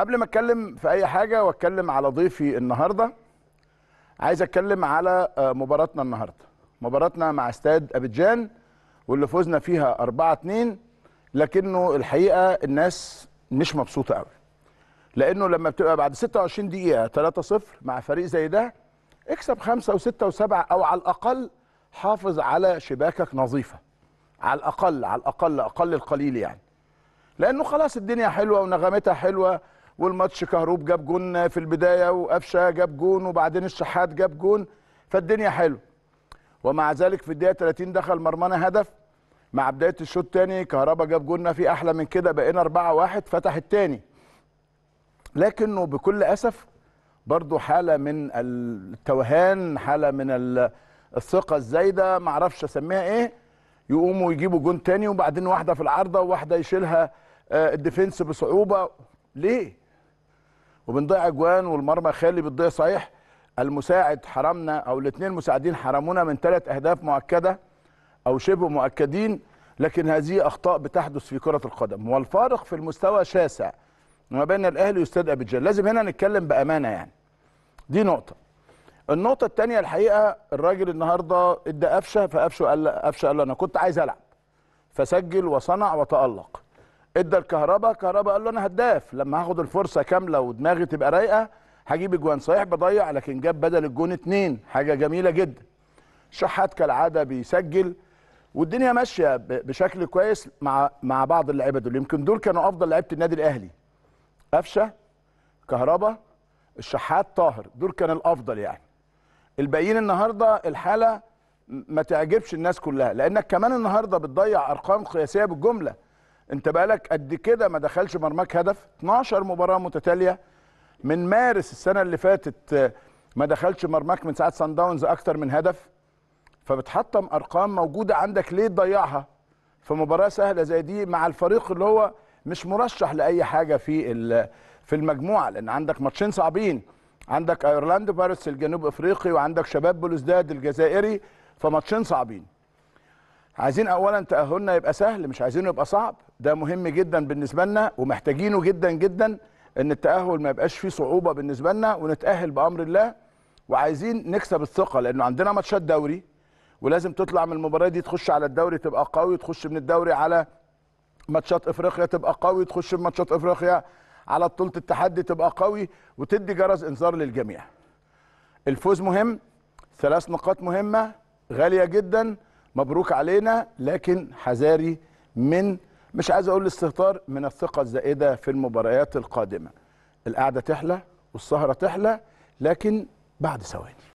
قبل ما اتكلم في اي حاجه واتكلم على ضيفي النهارده عايز اتكلم على آه، مباراتنا النهارده مباراتنا مع استاد ابيجان واللي فوزنا فيها 4 2 لكنه الحقيقه الناس مش مبسوطه قوي لانه لما بتبقى بعد 26 دقيقه 3 0 مع فريق زي ده اكسب 5 و6 و7 او على الاقل حافظ على شباكك نظيفه على الاقل على الاقل اقل القليل يعني لانه خلاص الدنيا حلوه ونغمتها حلوه والماتش كهروب جاب جون في البدايه وقفشه جاب جون وبعدين الشحات جاب جون فالدنيا حلو ومع ذلك في الدقيقه 30 دخل مرمانا هدف مع بدايه الشوط الثاني كهربا جاب جون في احلى من كده بقينا 4 1 فتح الثاني لكنه بكل اسف برضه حاله من التوهان حاله من الثقه الزايده معرفش اسميها ايه يقوموا يجيبوا جون تاني وبعدين واحده في العارضه وواحده يشيلها آه، الديفنس بصعوبه ليه وبنضيع اجوان والمرمى خالي بتضيع صحيح المساعد حرمنا او الاثنين مساعدين حرمونا من ثلاث اهداف مؤكده او شبه مؤكدين لكن هذه اخطاء بتحدث في كره القدم والفارق في المستوى شاسع ما بين الاهلي واستاد ابيجان لازم هنا نتكلم بامانه يعني دي نقطه النقطه الثانيه الحقيقه الراجل النهارده ادى قفشه فقفشه قال قفشه قال انا كنت عايز العب فسجل وصنع وتالق ادى الكهرباء كهرباء قال له انا هداف لما هاخد الفرصه كامله ودماغي تبقى رايقه هجيب اجوان صحيح بضيع لكن جاب بدل الجون اتنين حاجه جميله جدا شحات كالعاده بيسجل والدنيا ماشيه بشكل كويس مع مع بعض اللعيبه دول يمكن دول كانوا افضل لعيبه النادي الاهلي قفشه كهرباء الشحات طاهر دول كان الافضل يعني الباقيين النهارده الحاله ما تعجبش الناس كلها لانك كمان النهارده بتضيع ارقام قياسيه بالجمله انت بقالك قد كده ما دخلش مرماك هدف 12 مباراه متتاليه من مارس السنه اللي فاتت آه، ما دخلش مرماك من ساعه سان داونز اكتر من هدف فبتحطم ارقام موجوده عندك ليه تضيعها في مباراه سهله زي دي مع الفريق اللي هو مش مرشح لاي حاجه في في المجموعه لان عندك ماتشين صعبين عندك ايرلاند باريس الجنوب افريقي وعندك شباب بلوزداد الجزائري فماتشين صعبين عايزين اولا تاهلنا يبقى سهل مش عايزينه يبقى صعب ده مهم جدا بالنسبه لنا ومحتاجينه جدا جدا ان التاهل ما يبقاش فيه صعوبه بالنسبه لنا ونتاهل بامر الله وعايزين نكسب الثقه لانه عندنا ماتشات دوري ولازم تطلع من المباراه دي تخش على الدوري تبقى قوي تخش من الدوري على ماتشات افريقيا تبقى قوي تخش من ماتشات افريقيا على بطوله التحدي تبقى قوي وتدي جرس انذار للجميع الفوز مهم ثلاث نقاط مهمه غاليه جدا مبروك علينا لكن حذاري من مش عايز اقول الاستهتار من الثقه الزائده في المباريات القادمه القعده تحلى والسهره تحلى لكن بعد ثواني